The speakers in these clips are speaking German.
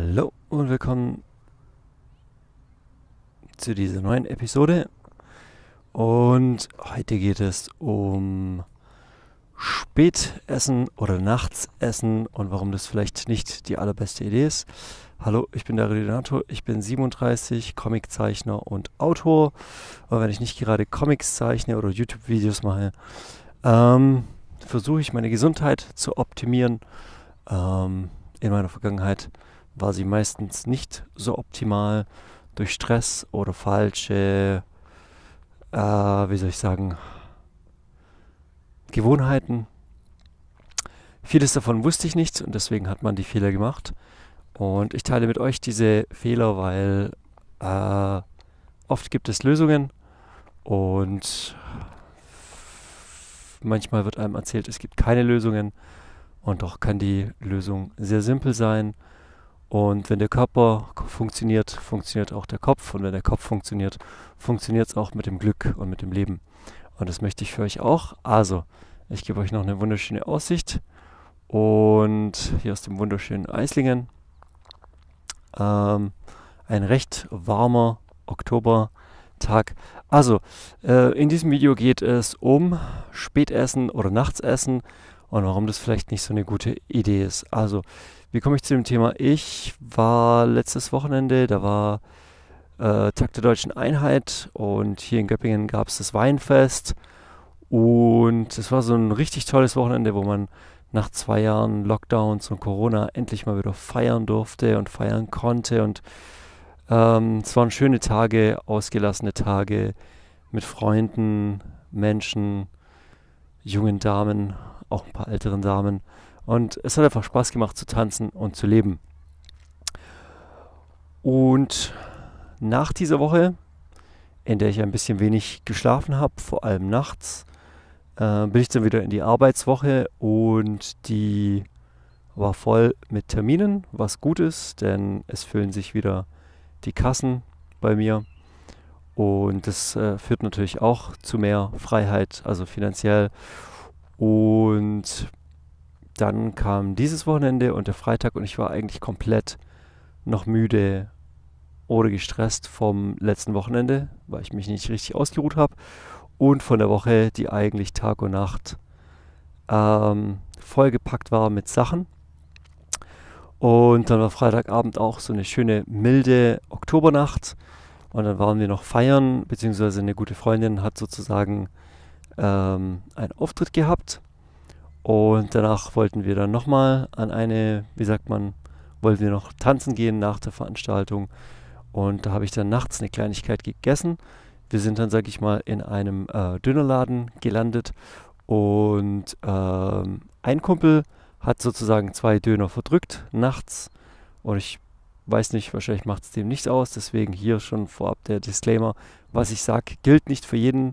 Hallo und willkommen zu dieser neuen Episode. Und heute geht es um Spätessen oder Nachtsessen und warum das vielleicht nicht die allerbeste Idee ist. Hallo, ich bin der Renato, ich bin 37, Comiczeichner und Autor. Aber wenn ich nicht gerade Comics zeichne oder YouTube-Videos mache, ähm, versuche ich meine Gesundheit zu optimieren. Ähm, in meiner Vergangenheit war sie meistens nicht so optimal durch Stress oder falsche, äh, wie soll ich sagen, Gewohnheiten. Vieles davon wusste ich nicht und deswegen hat man die Fehler gemacht. Und ich teile mit euch diese Fehler, weil äh, oft gibt es Lösungen und manchmal wird einem erzählt, es gibt keine Lösungen und doch kann die Lösung sehr simpel sein und wenn der Körper funktioniert, funktioniert auch der Kopf. Und wenn der Kopf funktioniert, funktioniert es auch mit dem Glück und mit dem Leben. Und das möchte ich für euch auch. Also, ich gebe euch noch eine wunderschöne Aussicht. Und hier aus dem wunderschönen Eislingen. Ähm, ein recht warmer Oktobertag. Also, äh, in diesem Video geht es um Spätessen oder Nachtsessen und warum das vielleicht nicht so eine gute Idee ist. Also, wie komme ich zu dem Thema? Ich war letztes Wochenende, da war äh, Tag der Deutschen Einheit und hier in Göppingen gab es das Weinfest. Und es war so ein richtig tolles Wochenende, wo man nach zwei Jahren Lockdowns und Corona endlich mal wieder feiern durfte und feiern konnte. Und ähm, es waren schöne Tage, ausgelassene Tage mit Freunden, Menschen, jungen Damen, auch ein paar älteren Damen. Und es hat einfach Spaß gemacht zu tanzen und zu leben. Und nach dieser Woche, in der ich ein bisschen wenig geschlafen habe, vor allem nachts, äh, bin ich dann wieder in die Arbeitswoche und die war voll mit Terminen, was gut ist, denn es füllen sich wieder die Kassen bei mir. Und das äh, führt natürlich auch zu mehr Freiheit, also finanziell. Und dann kam dieses Wochenende und der Freitag und ich war eigentlich komplett noch müde oder gestresst vom letzten Wochenende, weil ich mich nicht richtig ausgeruht habe und von der Woche, die eigentlich Tag und Nacht ähm, vollgepackt war mit Sachen. Und dann war Freitagabend auch so eine schöne milde Oktobernacht und dann waren wir noch feiern, beziehungsweise eine gute Freundin hat sozusagen ähm, einen Auftritt gehabt und danach wollten wir dann nochmal an eine, wie sagt man, wollten wir noch tanzen gehen nach der Veranstaltung. Und da habe ich dann nachts eine Kleinigkeit gegessen. Wir sind dann, sage ich mal, in einem äh, Dönerladen gelandet. Und ähm, ein Kumpel hat sozusagen zwei Döner verdrückt nachts. Und ich weiß nicht, wahrscheinlich macht es dem nichts aus. Deswegen hier schon vorab der Disclaimer. Was ich sage, gilt nicht für jeden,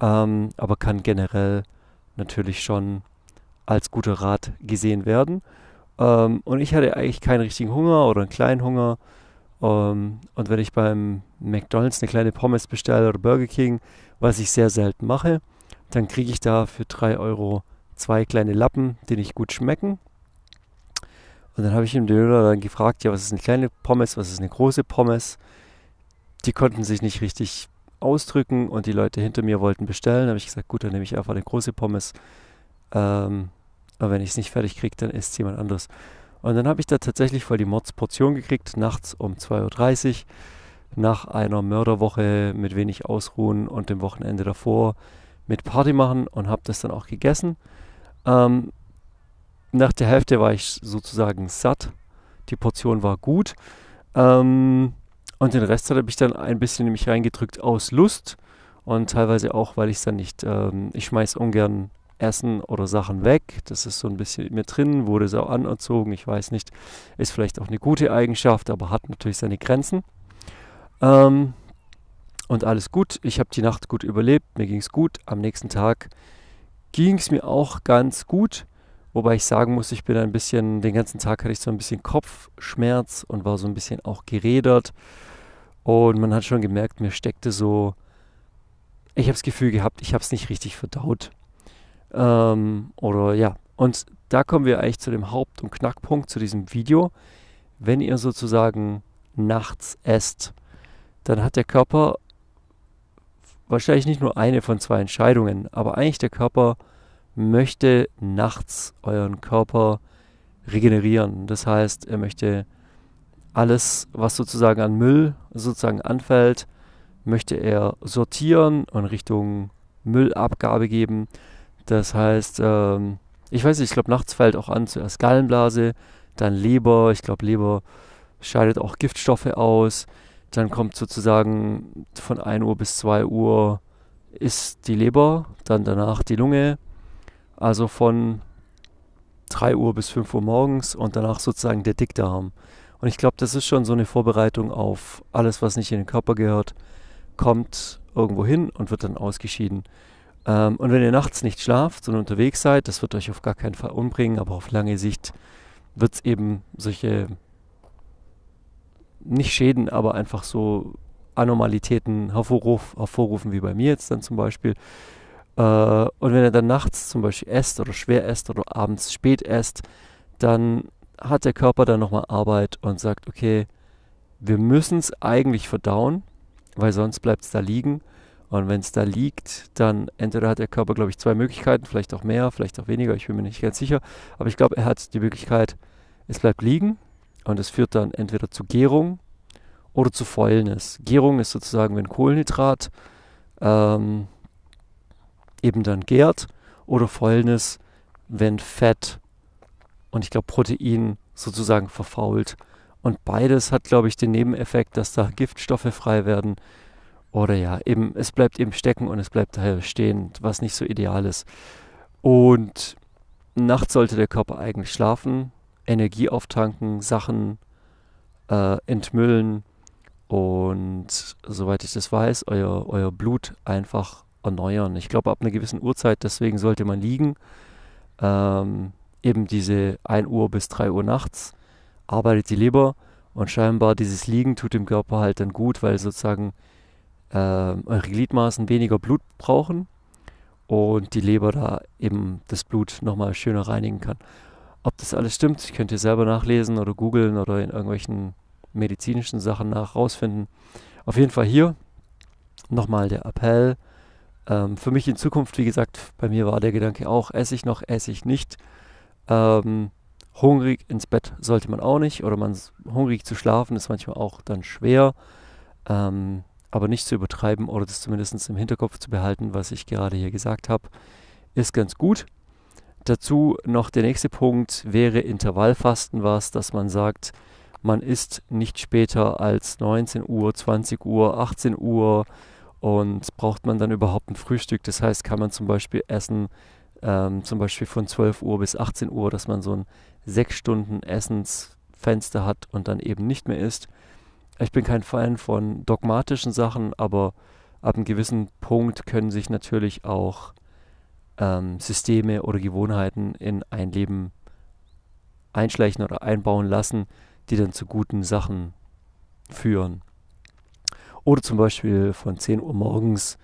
ähm, aber kann generell natürlich schon als guter Rat gesehen werden. Ähm, und ich hatte eigentlich keinen richtigen Hunger oder einen kleinen Hunger. Ähm, und wenn ich beim McDonald's eine kleine Pommes bestelle oder Burger King, was ich sehr selten mache, dann kriege ich da für 3 Euro zwei kleine Lappen, die nicht gut schmecken. Und dann habe ich im Döner dann gefragt, ja, was ist eine kleine Pommes, was ist eine große Pommes? Die konnten sich nicht richtig ausdrücken und die Leute hinter mir wollten bestellen. Da habe ich gesagt, gut, dann nehme ich einfach eine große Pommes ähm, aber wenn ich es nicht fertig kriege, dann isst jemand anderes. Und dann habe ich da tatsächlich voll die Mordsportion gekriegt, nachts um 2.30 Uhr, nach einer Mörderwoche mit wenig Ausruhen und dem Wochenende davor mit Party machen und habe das dann auch gegessen. Ähm, nach der Hälfte war ich sozusagen satt. Die Portion war gut. Ähm, und den Rest habe ich dann ein bisschen in mich reingedrückt aus Lust und teilweise auch, weil ich es dann nicht, ähm, ich schmeiß ungern Essen oder Sachen weg. Das ist so ein bisschen in mir drin, wurde so anerzogen, ich weiß nicht. Ist vielleicht auch eine gute Eigenschaft, aber hat natürlich seine Grenzen. Ähm, und alles gut. Ich habe die Nacht gut überlebt, mir ging es gut. Am nächsten Tag ging es mir auch ganz gut. Wobei ich sagen muss, ich bin ein bisschen, den ganzen Tag hatte ich so ein bisschen Kopfschmerz und war so ein bisschen auch geredert. Und man hat schon gemerkt, mir steckte so, ich habe das Gefühl gehabt, ich habe es nicht richtig verdaut. Ähm, oder ja, und da kommen wir eigentlich zu dem Haupt- und Knackpunkt, zu diesem Video. Wenn ihr sozusagen nachts esst, dann hat der Körper wahrscheinlich nicht nur eine von zwei Entscheidungen, aber eigentlich der Körper möchte nachts euren Körper regenerieren. Das heißt, er möchte alles, was sozusagen an Müll sozusagen anfällt, möchte er sortieren und Richtung Müllabgabe geben. Das heißt, ähm, ich weiß nicht, ich glaube, nachts fällt auch an zuerst Gallenblase, dann Leber. Ich glaube, Leber scheidet auch Giftstoffe aus. Dann kommt sozusagen von 1 Uhr bis 2 Uhr ist die Leber, dann danach die Lunge. Also von 3 Uhr bis 5 Uhr morgens und danach sozusagen der Dickdarm. Und ich glaube, das ist schon so eine Vorbereitung auf alles, was nicht in den Körper gehört, kommt irgendwo hin und wird dann ausgeschieden. Ähm, und wenn ihr nachts nicht schlaft, sondern unterwegs seid, das wird euch auf gar keinen Fall umbringen, aber auf lange Sicht wird es eben solche, nicht Schäden, aber einfach so Anormalitäten hervorruf, hervorrufen, wie bei mir jetzt dann zum Beispiel. Äh, und wenn ihr dann nachts zum Beispiel esst oder schwer esst oder abends spät esst, dann hat der Körper dann nochmal Arbeit und sagt, okay, wir müssen es eigentlich verdauen, weil sonst bleibt es da liegen. Und wenn es da liegt, dann entweder hat der Körper, glaube ich, zwei Möglichkeiten, vielleicht auch mehr, vielleicht auch weniger, ich bin mir nicht ganz sicher. Aber ich glaube, er hat die Möglichkeit, es bleibt liegen und es führt dann entweder zu Gärung oder zu Fäulnis. Gärung ist sozusagen, wenn Kohlenhydrat ähm, eben dann gärt oder Fäulnis, wenn Fett und ich glaube Protein sozusagen verfault. Und beides hat, glaube ich, den Nebeneffekt, dass da Giftstoffe frei werden, oder ja, eben, es bleibt eben stecken und es bleibt daher stehen, was nicht so ideal ist. Und nachts sollte der Körper eigentlich schlafen, Energie auftanken, Sachen äh, entmüllen und soweit ich das weiß, euer, euer Blut einfach erneuern. Ich glaube, ab einer gewissen Uhrzeit, deswegen sollte man liegen. Ähm, eben diese 1 Uhr bis 3 Uhr nachts arbeitet die Leber und scheinbar dieses Liegen tut dem Körper halt dann gut, weil sozusagen äh, eure Gliedmaßen weniger Blut brauchen und die Leber da eben das Blut nochmal schöner reinigen kann. Ob das alles stimmt, könnt ihr selber nachlesen oder googeln oder in irgendwelchen medizinischen Sachen nach rausfinden. Auf jeden Fall hier nochmal der Appell. Ähm, für mich in Zukunft, wie gesagt, bei mir war der Gedanke auch, esse ich noch, esse ich nicht. Ähm, hungrig ins Bett sollte man auch nicht oder man hungrig zu schlafen ist manchmal auch dann schwer. Ähm, aber nicht zu übertreiben oder das zumindest im Hinterkopf zu behalten, was ich gerade hier gesagt habe, ist ganz gut. Dazu noch der nächste Punkt wäre Intervallfasten was, dass man sagt, man isst nicht später als 19 Uhr, 20 Uhr, 18 Uhr und braucht man dann überhaupt ein Frühstück. Das heißt, kann man zum Beispiel essen, ähm, zum Beispiel von 12 Uhr bis 18 Uhr, dass man so ein 6 Stunden Essensfenster hat und dann eben nicht mehr isst ich bin kein Fan von dogmatischen Sachen, aber ab einem gewissen Punkt können sich natürlich auch ähm, Systeme oder Gewohnheiten in ein Leben einschleichen oder einbauen lassen, die dann zu guten Sachen führen. Oder zum Beispiel von 10 Uhr morgens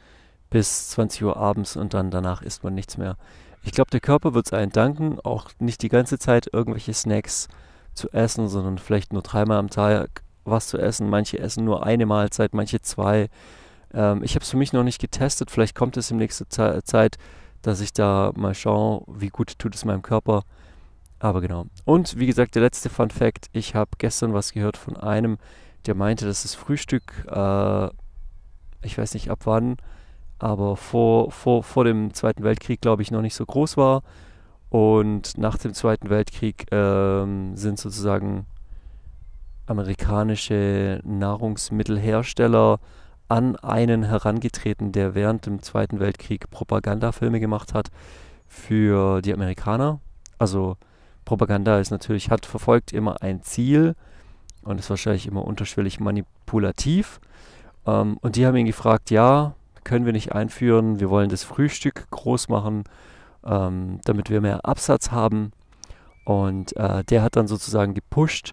bis 20 Uhr abends und dann danach isst man nichts mehr. Ich glaube, der Körper wird es einen danken, auch nicht die ganze Zeit irgendwelche Snacks zu essen, sondern vielleicht nur dreimal am Tag was zu essen. Manche essen nur eine Mahlzeit, manche zwei. Ähm, ich habe es für mich noch nicht getestet. Vielleicht kommt es in nächster Ze Zeit, dass ich da mal schaue, wie gut tut es meinem Körper. Aber genau. Und wie gesagt, der letzte Fun Fact: Ich habe gestern was gehört von einem, der meinte, dass das Frühstück, äh, ich weiß nicht ab wann, aber vor, vor, vor dem Zweiten Weltkrieg, glaube ich, noch nicht so groß war. Und nach dem Zweiten Weltkrieg ähm, sind sozusagen amerikanische Nahrungsmittelhersteller an einen herangetreten, der während dem Zweiten Weltkrieg Propagandafilme gemacht hat für die Amerikaner. Also Propaganda ist natürlich, hat verfolgt immer ein Ziel und ist wahrscheinlich immer unterschwellig manipulativ. Ähm, und die haben ihn gefragt, ja, können wir nicht einführen, wir wollen das Frühstück groß machen, ähm, damit wir mehr Absatz haben. Und äh, der hat dann sozusagen gepusht,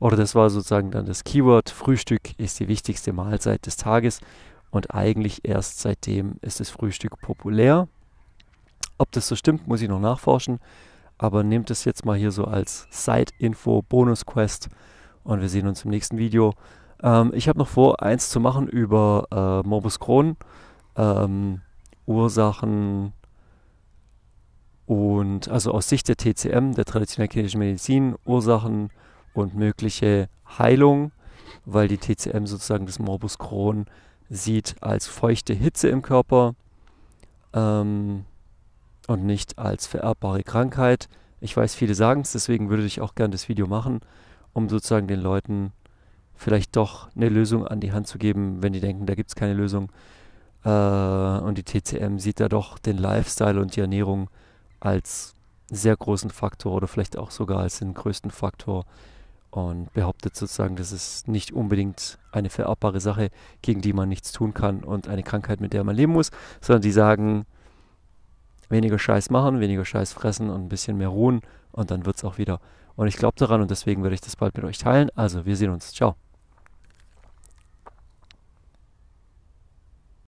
oder das war sozusagen dann das Keyword. Frühstück ist die wichtigste Mahlzeit des Tages und eigentlich erst seitdem ist das Frühstück populär. Ob das so stimmt, muss ich noch nachforschen. Aber nehmt es jetzt mal hier so als Side-Info, Bonus-Quest und wir sehen uns im nächsten Video. Ähm, ich habe noch vor, eins zu machen über äh, Morbus Crohn, ähm, Ursachen und also aus Sicht der TCM, der traditionellen chinesischen Medizin, Ursachen, und mögliche Heilung, weil die TCM sozusagen das Morbus Crohn sieht als feuchte Hitze im Körper ähm, und nicht als vererbbare Krankheit. Ich weiß, viele sagen es, deswegen würde ich auch gerne das Video machen, um sozusagen den Leuten vielleicht doch eine Lösung an die Hand zu geben, wenn die denken, da gibt es keine Lösung. Äh, und die TCM sieht da doch den Lifestyle und die Ernährung als sehr großen Faktor oder vielleicht auch sogar als den größten Faktor und behauptet sozusagen, das ist nicht unbedingt eine vererbbare Sache, gegen die man nichts tun kann und eine Krankheit, mit der man leben muss, sondern die sagen, weniger Scheiß machen, weniger Scheiß fressen und ein bisschen mehr ruhen und dann wird es auch wieder. Und ich glaube daran und deswegen werde ich das bald mit euch teilen. Also, wir sehen uns. Ciao.